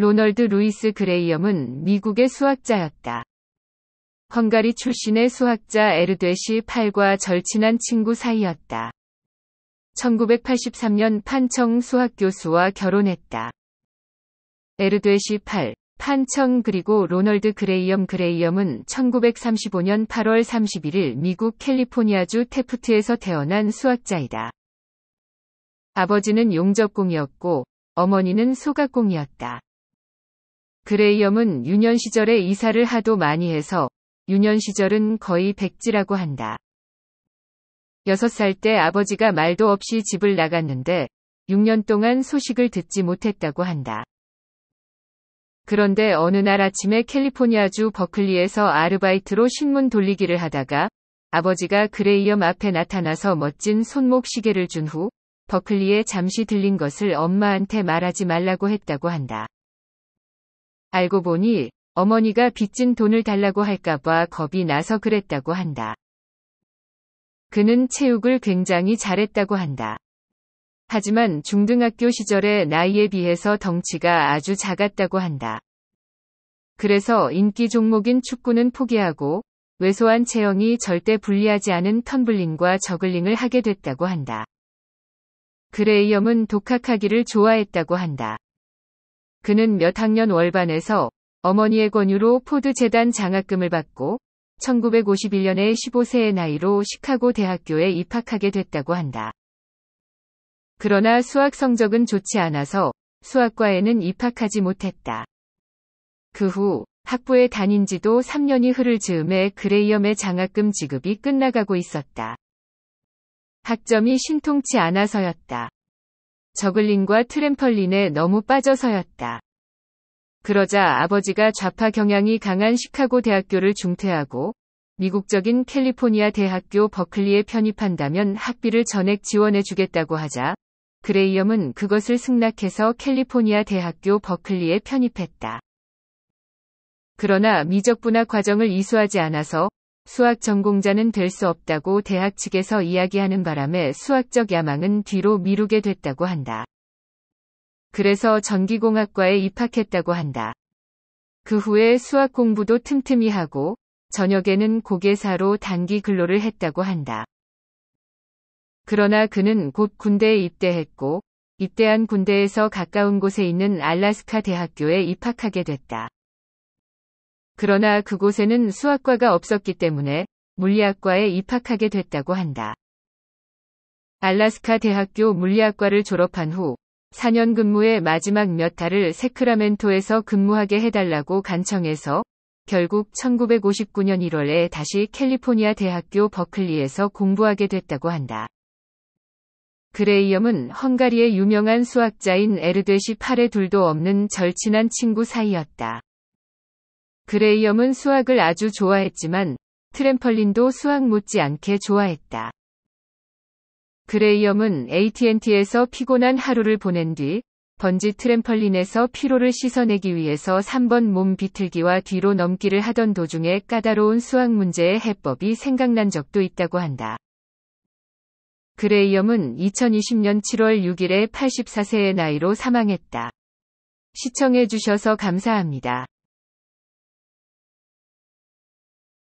로널드 루이스 그레이엄은 미국의 수학자였다. 헝가리 출신의 수학자 에르데시 팔과 절친한 친구 사이였다. 1983년 판청 수학 교수와 결혼했다. 에르데시 팔, 판청 그리고 로널드 그레이엄 그레이엄은 1935년 8월 31일 미국 캘리포니아주 테프트에서 태어난 수학자이다. 아버지는 용접공이었고 어머니는 소각공이었다. 그레이엄은 유년 시절에 이사를 하도 많이 해서 유년 시절은 거의 백지라고 한다. 6살 때 아버지가 말도 없이 집을 나갔는데 6년 동안 소식을 듣지 못했다고 한다. 그런데 어느 날 아침에 캘리포니아주 버클리에서 아르바이트로 신문 돌리기를 하다가 아버지가 그레이엄 앞에 나타나서 멋진 손목 시계를 준 후 버클리에 잠시 들린 것을 엄마한테 말하지 말라고 했다고 한다. 알고 보니 어머니가 빚진 돈을 달라고 할까봐 겁이 나서 그랬다고 한다. 그는 체육을 굉장히 잘했다고 한다. 하지만 중등학교 시절의 나이에 비해서 덩치가 아주 작았다고 한다. 그래서 인기 종목인 축구는 포기하고 왜소한 체형이 절대 불리하지 않은 텀블링과 저글링을 하게 됐다고 한다. 그레이엄은 독학하기를 좋아했다고 한다. 그는 몇 학년 월반에서 어머니의 권유로 포드 재단 장학금을 받고 1951년에 15세의 나이로 시카고 대학교에 입학하게 됐다고 한다. 그러나 수학 성적은 좋지 않아서 수학과에는 입학하지 못했다. 그 후 학부에 다닌 지도 3년이 흐를 즈음에 그레이엄의 장학금 지급이 끝나가고 있었다. 학점이 신통치 않아서였다. 저글링과 트램펄린에 너무 빠져서였다. 그러자 아버지가 좌파 경향이 강한 시카고 대학교를 중퇴하고 미국적인 캘리포니아 대학교 버클리에 편입한다면 학비를 전액 지원해주겠다고 하자 그레이엄은 그것을 승낙해서 캘리포니아 대학교 버클리에 편입했다. 그러나 미적분화 과정을 이수하지 않아서 수학 전공자는 될 수 없다고 대학 측에서 이야기하는 바람에 수학적 야망은 뒤로 미루게 됐다고 한다. 그래서 전기공학과에 입학했다고 한다. 그 후에 수학 공부도 틈틈이 하고 저녁에는 고개사로 단기 근로를 했다고 한다. 그러나 그는 곧 군대에 입대했고 입대한 군대에서 가까운 곳에 있는 알라스카 대학교에 입학하게 됐다. 그러나 그곳에는 수학과가 없었기 때문에 물리학과에 입학하게 됐다고 한다. 알라스카 대학교 물리학과를 졸업한 후 4년 근무의 마지막 몇 달을 세크라멘토에서 근무하게 해달라고 간청해서 결국 1959년 1월에 다시 캘리포니아 대학교 버클리에서 공부하게 됐다고 한다. 그레이엄은 헝가리의 유명한 수학자인 에르데시 팔의 둘도 없는 절친한 친구 사이였다. 그레이엄은 수학을 아주 좋아했지만 트램펄린도 수학 못지않게 좋아했다. 그레이엄은 AT&T에서 피곤한 하루를 보낸 뒤 번지 트램펄린에서 피로를 씻어내기 위해서 3번 몸 비틀기와 뒤로 넘기를 하던 도중에 까다로운 수학 문제의 해법이 생각난 적도 있다고 한다. 그레이엄은 2020년 7월 6일에 84세의 나이로 사망했다. 시청해주셔서 감사합니다.